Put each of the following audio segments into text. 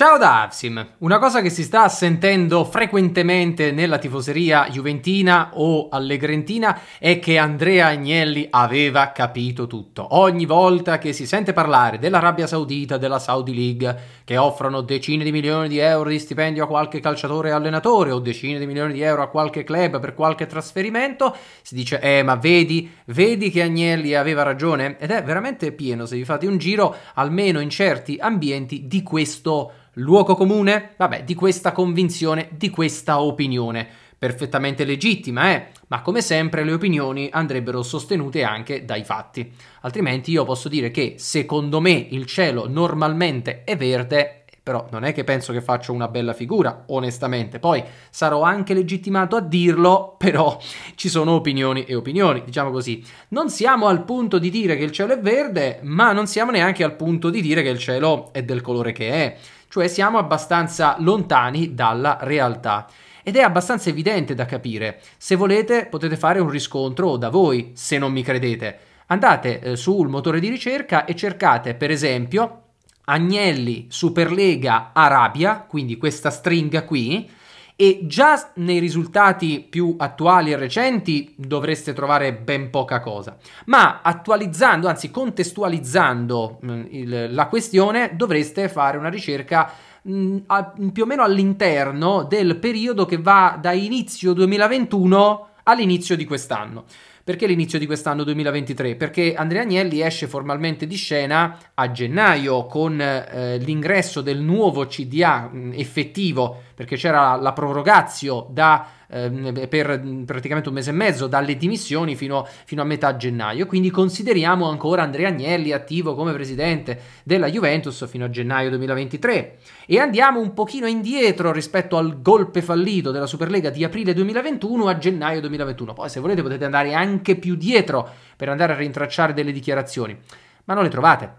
Ciao da Avsim, una cosa che si sta sentendo frequentemente nella tifoseria juventina o allegrentina è che Andrea Agnelli aveva capito tutto. Ogni volta che si sente parlare dell'Arabia Saudita, della Saudi League, che offrono decine di milioni di euro di stipendio a qualche calciatore e allenatore o decine di milioni di euro a qualche club per qualche trasferimento, si dice eh ma vedi, vedi che Agnelli aveva ragione? Ed è veramente pieno se vi fate un giro, almeno in certi ambienti, di questo luogo comune? Vabbè, di questa convinzione, di questa opinione. Perfettamente legittima, eh? Ma come sempre le opinioni andrebbero sostenute anche dai fatti. Altrimenti io posso dire che secondo me il cielo normalmente è verde, però non è che penso che faccio una bella figura, onestamente. Poi sarò anche legittimato a dirlo, però ci sono opinioni e opinioni, diciamo così. Non siamo al punto di dire che il cielo è verde, ma non siamo neanche al punto di dire che il cielo è del colore che è cioè siamo abbastanza lontani dalla realtà. Ed è abbastanza evidente da capire. Se volete potete fare un riscontro da voi, se non mi credete. Andate eh, sul motore di ricerca e cercate, per esempio, Agnelli Superlega Arabia, quindi questa stringa qui, e già nei risultati più attuali e recenti dovreste trovare ben poca cosa. Ma attualizzando, anzi contestualizzando mm, il, la questione, dovreste fare una ricerca mh, mm, a, più o meno all'interno del periodo che va da inizio 2021 all'inizio di quest'anno. Perché l'inizio di quest'anno 2023? Perché Andrea Agnelli esce formalmente di scena a gennaio con eh, l'ingresso del nuovo CDA mh, effettivo, perché c'era la prorogazio da eh, per praticamente un mese e mezzo, dalle dimissioni fino, fino a metà gennaio. Quindi consideriamo ancora Andrea Agnelli attivo come presidente della Juventus fino a gennaio 2023. E andiamo un pochino indietro rispetto al golpe fallito della Superlega di aprile 2021 a gennaio 2021. Poi se volete potete andare anche più dietro per andare a rintracciare delle dichiarazioni, ma non le trovate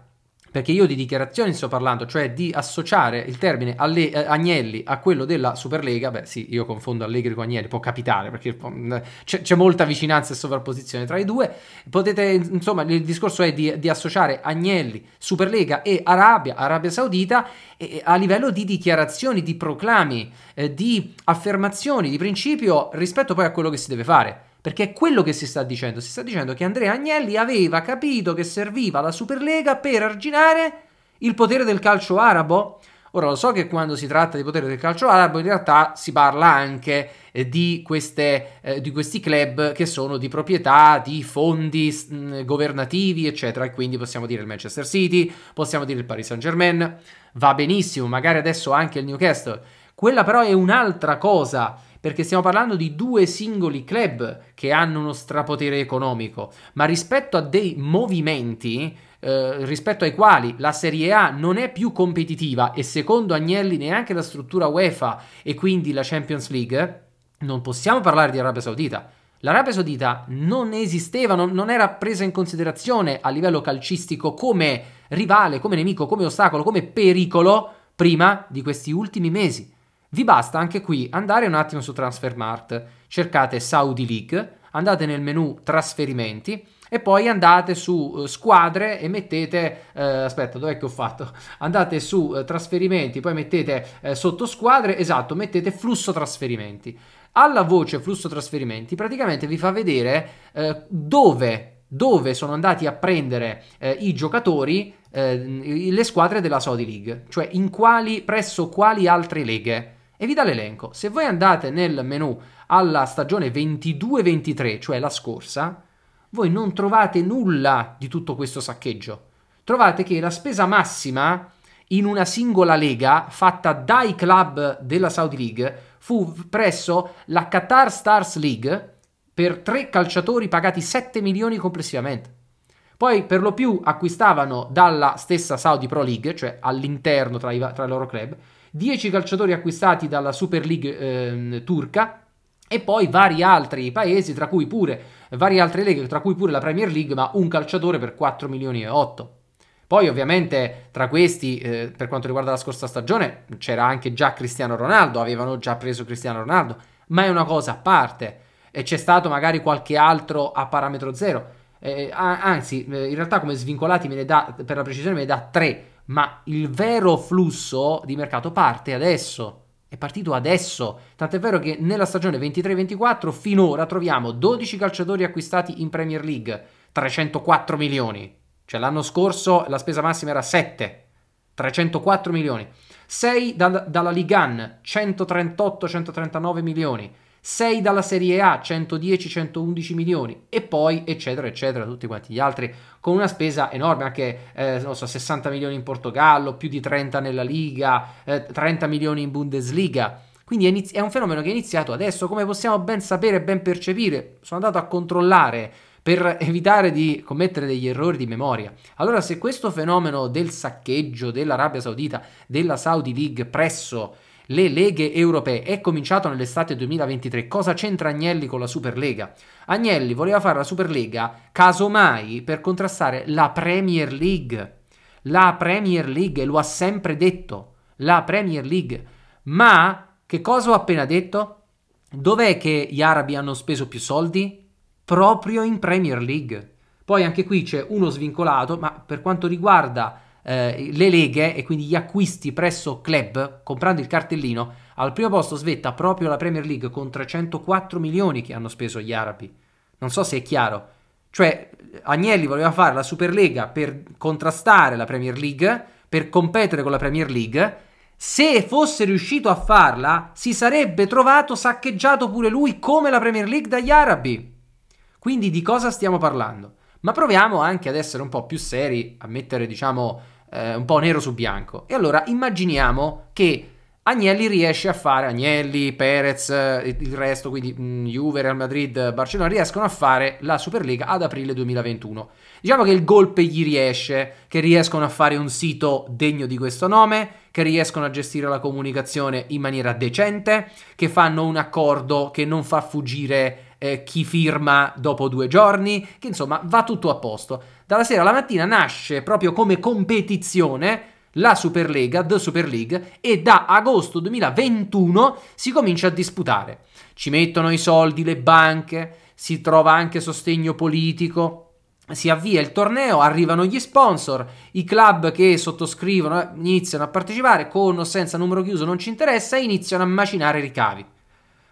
perché io di dichiarazioni sto parlando, cioè di associare il termine alle, eh, Agnelli a quello della Superlega, beh sì, io confondo Allegri con Agnelli, può capitare perché mm, c'è, c'è molta vicinanza e sovrapposizione tra i due, potete, insomma, il discorso è di, di associare Agnelli, Superlega e Arabia, Arabia Saudita, e, a livello di dichiarazioni, di proclami, eh, di affermazioni, di principio rispetto poi a quello che si deve fare. Perché è quello che si sta dicendo. Si sta dicendo che Andrea Agnelli aveva capito che serviva la Superlega per arginare il potere del calcio arabo. Ora lo so che quando si tratta di potere del calcio arabo in realtà si parla anche eh, di, queste, eh, di, questi club che sono di proprietà di fondi mh, mm, governativi eccetera e quindi possiamo dire il Manchester City, possiamo dire il Paris Saint Germain, va benissimo, magari adesso anche il Newcastle. Quella però è un'altra cosa perché stiamo parlando di due singoli club che hanno uno strapotere economico, ma rispetto a dei movimenti eh, rispetto ai quali la Serie A non è più competitiva e secondo Agnelli neanche la struttura UEFA e quindi la Champions League, non possiamo parlare di Arabia Saudita. L'Arabia Saudita non esisteva, non, non, era presa in considerazione a livello calcistico come rivale, come nemico, come ostacolo, come pericolo prima di questi ultimi mesi. Vi basta anche qui andare un attimo su Transfermart, cercate Saudi League, andate nel menu trasferimenti e poi andate su eh, squadre e mettete eh, aspetta dov'è che ho fatto andate su eh, trasferimenti poi mettete eh, sotto squadre esatto mettete flusso trasferimenti alla voce flusso trasferimenti praticamente vi fa vedere eh, dove dove sono andati a prendere eh, i giocatori eh, le squadre della Saudi League, cioè quali, presso quali altre leghe e vi dà l'elenco. Se voi andate nel menu alla stagione 22-23, cioè la scorsa, voi non trovate nulla di tutto questo saccheggio. Trovate che la spesa massima in una singola lega fatta dai club della Saudi League fu presso la Qatar Stars League per tre calciatori pagati 7 milioni complessivamente. Poi per lo più acquistavano dalla stessa Saudi Pro League, cioè all'interno tra, i, tra i loro club, 10 calciatori acquistati dalla Super League eh, turca e poi vari altri paesi, tra cui pure varie altre leghe, tra cui pure la Premier League, ma un calciatore per 4 milioni e 8. Poi ovviamente tra questi, eh, per quanto riguarda la scorsa stagione, c'era anche già Cristiano Ronaldo, avevano già preso Cristiano Ronaldo, ma è una cosa a parte e c'è stato magari qualche altro a parametro zero. Eh, anzi, eh, in realtà come svincolati me ne dà, per la precisione, me ne dà 3, ma il vero flusso di mercato parte adesso. È partito adesso, tant'è vero che nella stagione 23-24 finora troviamo 12 calciatori acquistati in Premier League, 304 milioni. Cioè l'anno scorso la spesa massima era 7, 304 milioni. 6 da, dalla Ligan, 138-139 milioni. 6 dalla Serie A 110-111 milioni e poi eccetera eccetera tutti quanti gli altri con una spesa enorme anche eh, non so 60 milioni in Portogallo più di 30 nella Liga eh, 30 milioni in Bundesliga quindi è, inizi- è un fenomeno che è iniziato adesso come possiamo ben sapere e ben percepire sono andato a controllare per evitare di commettere degli errori di memoria. Allora se questo fenomeno del saccheggio dell'Arabia Saudita, della Saudi League presso le leghe europee. È cominciato nell'estate 2023. Cosa c'entra Agnelli con la Superlega? Agnelli voleva fare la Superlega, casomai, per contrastare la Premier League. La Premier League, lo ha sempre detto, la Premier League. Ma che cosa ho appena detto? Dov'è che gli arabi hanno speso più soldi? Proprio in Premier League. Poi anche qui c'è uno svincolato, ma per quanto riguarda eh, le leghe e quindi gli acquisti presso club comprando il cartellino, al primo posto svetta proprio la Premier League con 304 milioni che hanno speso gli arabi. Non so se è chiaro. Cioè, Agnelli voleva fare la Superlega per contrastare la Premier League, per competere con la Premier League. Se fosse riuscito a farla, si sarebbe trovato saccheggiato pure lui come la Premier League dagli arabi. Quindi di cosa stiamo parlando? Ma proviamo anche ad essere un po' più seri, a mettere, diciamo, eh, un po' nero su bianco. E allora immaginiamo che Agnelli riesce a fare, Agnelli, Perez, eh, il resto, quindi mm, Juve, Real Madrid, Barcellona, riescono a fare la Superliga ad aprile 2021. Diciamo che il golpe gli riesce, che riescono a fare un sito degno di questo nome, che riescono a gestire la comunicazione in maniera decente, che fanno un accordo che non fa fuggire eh, chi firma dopo due giorni, che insomma va tutto a posto. Dalla sera alla mattina nasce proprio come competizione la Superlega, The Super League, e da agosto 2021 si comincia a disputare. Ci mettono i soldi, le banche, si trova anche sostegno politico. Si avvia il torneo, arrivano gli sponsor, i club che sottoscrivono iniziano a partecipare con o senza numero chiuso, non ci interessa, e iniziano a macinare ricavi.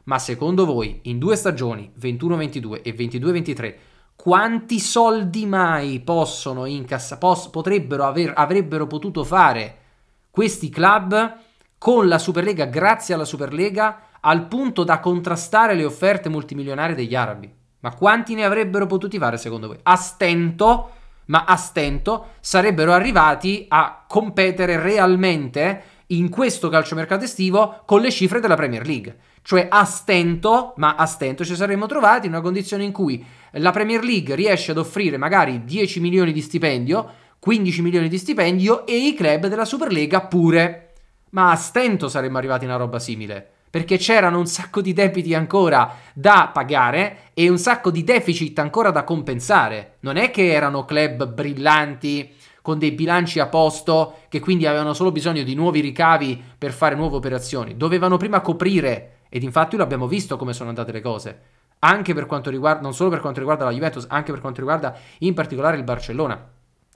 Ma secondo voi, in due stagioni, 21-22 e 22-23, quanti soldi mai possono incassare, poss- potrebbero aver, avrebbero potuto fare questi club con la Superlega, grazie alla Superlega, al punto da contrastare le offerte multimilionarie degli arabi? Ma quanti ne avrebbero potuti fare secondo voi? A stento, ma a stento, sarebbero arrivati a competere realmente in questo calciomercato estivo con le cifre della Premier League. Cioè a stento, ma a stento ci saremmo trovati in una condizione in cui la Premier League riesce ad offrire magari 10 milioni di stipendio, 15 milioni di stipendio e i club della Superlega pure. Ma a stento saremmo arrivati a una roba simile perché c'erano un sacco di debiti ancora da pagare e un sacco di deficit ancora da compensare. Non è che erano club brillanti con dei bilanci a posto che quindi avevano solo bisogno di nuovi ricavi per fare nuove operazioni. Dovevano prima coprire ed infatti lo abbiamo visto come sono andate le cose. Anche per quanto riguarda non solo per quanto riguarda la Juventus, anche per quanto riguarda in particolare il Barcellona.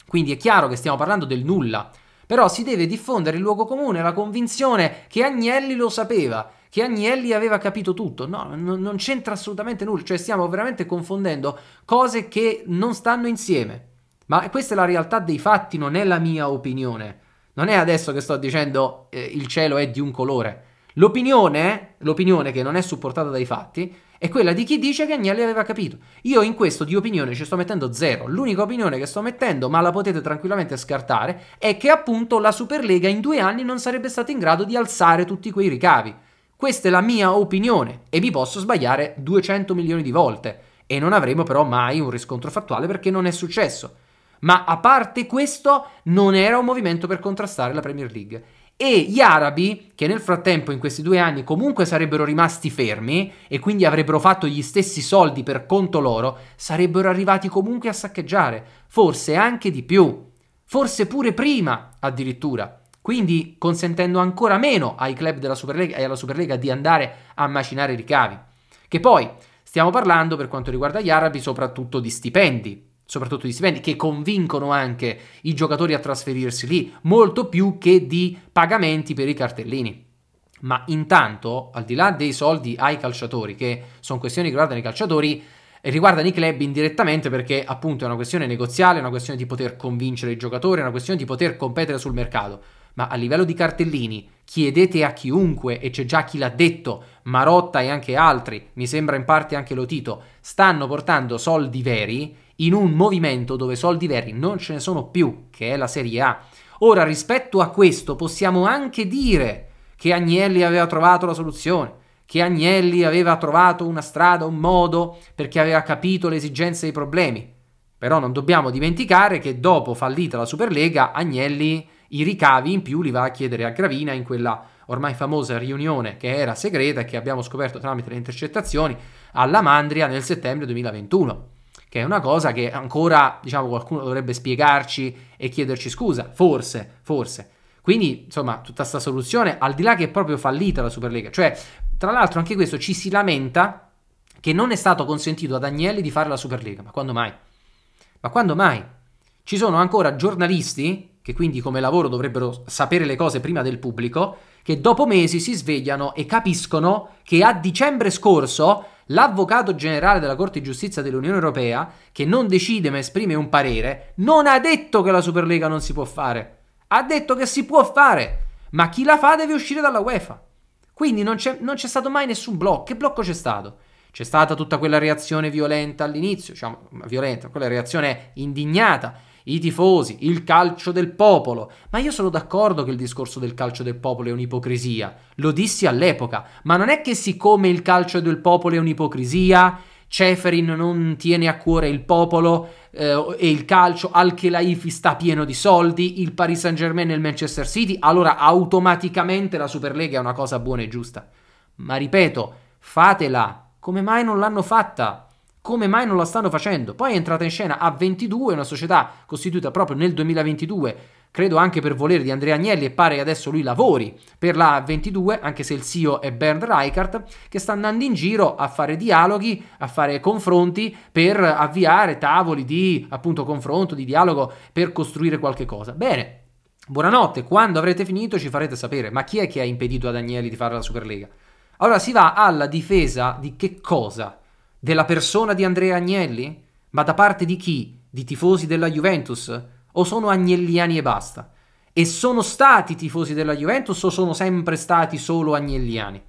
Quindi è chiaro che stiamo parlando del nulla, però si deve diffondere in luogo comune la convinzione che Agnelli lo sapeva che Agnelli aveva capito tutto. No, non, non c'entra assolutamente nulla, cioè stiamo veramente confondendo cose che non stanno insieme. Ma questa è la realtà dei fatti, non è la mia opinione. Non è adesso che sto dicendo eh, il cielo è di un colore. L'opinione, l'opinione che non è supportata dai fatti, è quella di chi dice che Agnelli aveva capito. Io in questo di opinione ci sto mettendo zero. L'unica opinione che sto mettendo, ma la potete tranquillamente scartare, è che appunto la Superlega in due anni non sarebbe stata in grado di alzare tutti quei ricavi. Questa è la mia opinione e mi posso sbagliare 200 milioni di volte e non avremo però mai un riscontro fattuale perché non è successo. Ma a parte questo, non era un movimento per contrastare la Premier League. E gli arabi, che nel frattempo in questi due anni comunque sarebbero rimasti fermi e quindi avrebbero fatto gli stessi soldi per conto loro, sarebbero arrivati comunque a saccheggiare, forse anche di più, forse pure prima addirittura quindi consentendo ancora meno ai club della Superlega e alla Superlega di andare a macinare ricavi. Che poi stiamo parlando per quanto riguarda gli arabi soprattutto di stipendi, soprattutto di stipendi che convincono anche i giocatori a trasferirsi lì, molto più che di pagamenti per i cartellini. Ma intanto, al di là dei soldi ai calciatori, che sono questioni che riguardano i calciatori, eh, riguardano i club indirettamente perché appunto è una questione negoziale, è una questione di poter convincere i giocatori, è una questione di poter competere sul mercato ma a livello di cartellini chiedete a chiunque, e c'è già chi l'ha detto, Marotta e anche altri, mi sembra in parte anche Lotito, stanno portando soldi veri in un movimento dove soldi veri non ce ne sono più, che è la Serie A. Ora, rispetto a questo, possiamo anche dire che Agnelli aveva trovato la soluzione, che Agnelli aveva trovato una strada, un modo, perché aveva capito le esigenze e i problemi. Però non dobbiamo dimenticare che dopo fallita la Superlega, Agnelli i ricavi in più li va a chiedere a Gravina in quella ormai famosa riunione che era segreta e che abbiamo scoperto tramite le intercettazioni alla Mandria nel settembre 2021 che è una cosa che ancora, diciamo, qualcuno dovrebbe spiegarci e chiederci scusa, forse, forse. Quindi, insomma, tutta questa soluzione, al di là che è proprio fallita la Superlega, cioè, tra l'altro anche questo ci si lamenta che non è stato consentito ad Agnelli di fare la Superlega, ma quando mai? Ma quando mai? Ci sono ancora giornalisti che quindi come lavoro dovrebbero sapere le cose prima del pubblico, che dopo mesi si svegliano e capiscono che a dicembre scorso l'avvocato generale della Corte di Giustizia dell'Unione Europea, che non decide ma esprime un parere, non ha detto che la Superlega non si può fare. Ha detto che si può fare, ma chi la fa deve uscire dalla UEFA. Quindi non c'è, non c'è stato mai nessun blocco. Che blocco c'è stato? C'è stata tutta quella reazione violenta all'inizio, cioè violenta, quella reazione indignata i tifosi, il calcio del popolo. Ma io sono d'accordo che il discorso del calcio del popolo è un'ipocrisia. Lo dissi all'epoca, ma non è che siccome il calcio del popolo è un'ipocrisia, Ceferin non tiene a cuore il popolo eh, e il calcio, al Khelaifi sta pieno di soldi, il Paris Saint Germain e il Manchester City, allora automaticamente la Superlega è una cosa buona e giusta. Ma ripeto, fatela, come mai non l'hanno fatta? Come mai non la stanno facendo? Poi è entrata in scena a 22, una società costituita proprio nel 2022, credo anche per volere di Andrea Agnelli e pare che adesso lui lavori per la a 22, anche se il CEO è Bernd Reichardt, che sta andando in giro a fare dialoghi, a fare confronti per avviare tavoli di appunto confronto, di dialogo per costruire qualche cosa. Bene, Buonanotte, quando avrete finito ci farete sapere, ma chi è che ha impedito ad Agnelli di fare la Superlega? Allora si va alla difesa di che cosa? Della persona di Andrea Agnelli? Ma da parte di chi? Di tifosi della Juventus? O sono agnelliani e basta? E sono stati tifosi della Juventus o sono sempre stati solo agnelliani?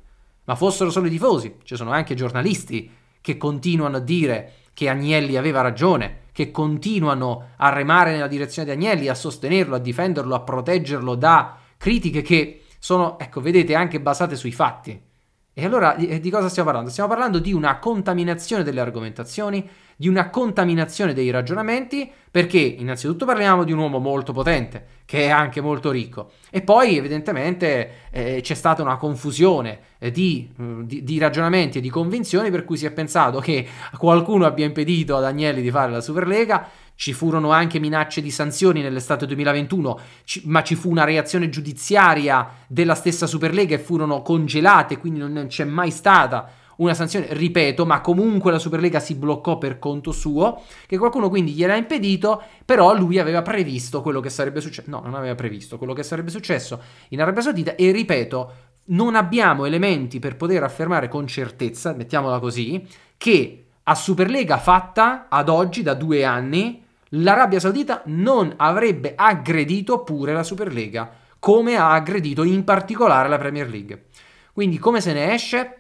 Ma fossero solo i tifosi, ci sono anche giornalisti che continuano a dire che Agnelli aveva ragione, che continuano a remare nella direzione di Agnelli, a sostenerlo, a difenderlo, a proteggerlo da critiche che sono, ecco, vedete, anche basate sui fatti. E allora eh, di cosa stiamo parlando? Stiamo parlando di una contaminazione delle argomentazioni, di una contaminazione dei ragionamenti, perché innanzitutto parliamo di un uomo molto potente, che è anche molto ricco, e poi evidentemente eh, c'è stata una confusione eh, di, mm, di, di, ragionamenti e di convinzioni per cui si è pensato che qualcuno abbia impedito ad Agnelli di fare la Superlega ci furono anche minacce di sanzioni nell'estate 2021, ma ci fu una reazione giudiziaria della stessa Superlega e furono congelate, quindi non c'è mai stata una sanzione, ripeto, ma comunque la Superlega si bloccò per conto suo, che qualcuno quindi gliel'ha impedito, però lui aveva previsto quello che sarebbe successo, no, non aveva previsto quello che sarebbe successo in Arabia Saudita e ripeto, non abbiamo elementi per poter affermare con certezza, mettiamola così, che a Superlega fatta ad oggi da due anni l'Arabia Saudita non avrebbe aggredito pure la Superlega, come ha aggredito in particolare la Premier League. Quindi come se ne esce?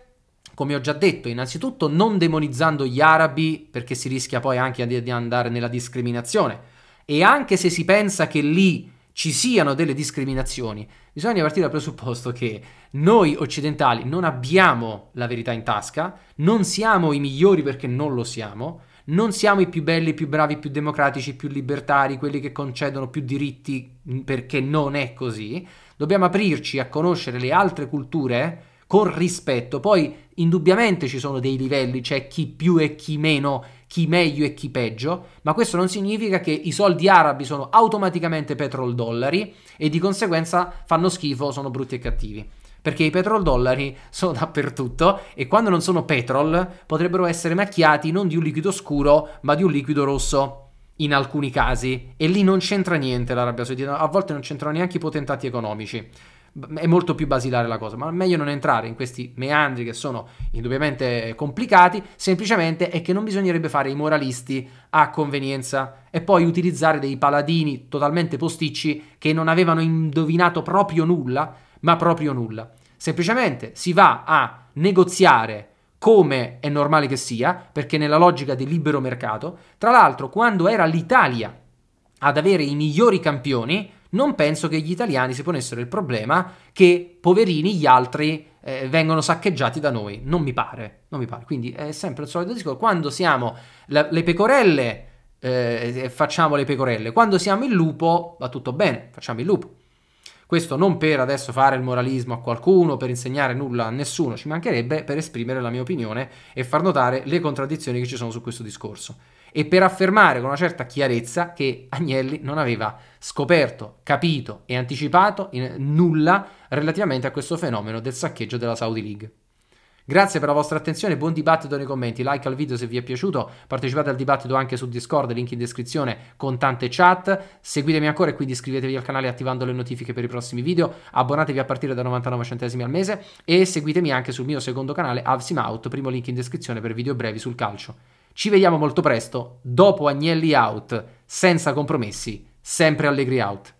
Come ho già detto, innanzitutto non demonizzando gli arabi perché si rischia poi anche di andare nella discriminazione. E anche se si pensa che lì ci siano delle discriminazioni, bisogna partire dal presupposto che noi occidentali non abbiamo la verità in tasca, non siamo i migliori perché non lo siamo, non siamo i più belli, i più bravi, i più democratici, i più libertari, quelli che concedono più diritti, mm, perché non è così. Dobbiamo aprirci a conoscere le altre culture con rispetto. Poi indubbiamente ci sono dei livelli, c'è cioè chi più e chi meno, chi meglio e chi peggio, ma questo non significa che i soldi arabi sono automaticamente petrol dollari e di conseguenza fanno schifo, sono brutti e cattivi perché i petrol dollari sono dappertutto e quando non sono petrol potrebbero essere macchiati non di un liquido scuro ma di un liquido rosso in alcuni casi e lì non c'entra niente l'Arabia Saudita, a volte non c'entrano neanche i potentati economici. È molto più basilare la cosa, ma meglio non entrare in questi meandri che sono indubbiamente complicati, semplicemente è che non bisognerebbe fare i moralisti a convenienza e poi utilizzare dei paladini totalmente posticci che non avevano indovinato proprio nulla ma proprio nulla. Semplicemente si va a negoziare come è normale che sia, perché nella logica del libero mercato, tra l'altro quando era l'Italia ad avere i migliori campioni, non penso che gli italiani si ponessero il problema che poverini gli altri eh, vengono saccheggiati da noi, non mi pare, non mi pare. Quindi è sempre il solito discorso, quando siamo la, le pecorelle eh, facciamo le pecorelle, quando siamo il lupo va tutto bene, facciamo il lupo. Questo non per adesso fare il moralismo a qualcuno, per insegnare nulla a nessuno, ci mancherebbe per esprimere la mia opinione e far notare le contraddizioni che ci sono su questo discorso. E per affermare con una certa chiarezza che Agnelli non aveva scoperto, capito e anticipato nulla relativamente a questo fenomeno del saccheggio della Saudi League. Grazie per la vostra attenzione, buon dibattito nei commenti, like al video se vi è piaciuto, partecipate al dibattito anche su Discord, link in descrizione con tante chat, seguitemi ancora e quindi iscrivetevi al canale attivando le notifiche per i prossimi video, abbonatevi a partire da 99 centesimi al mese e seguitemi anche sul mio secondo canale Avsim Out, primo link in descrizione per video brevi sul calcio. Ci vediamo molto presto, dopo Agnelli Out, senza compromessi, sempre Allegri Out.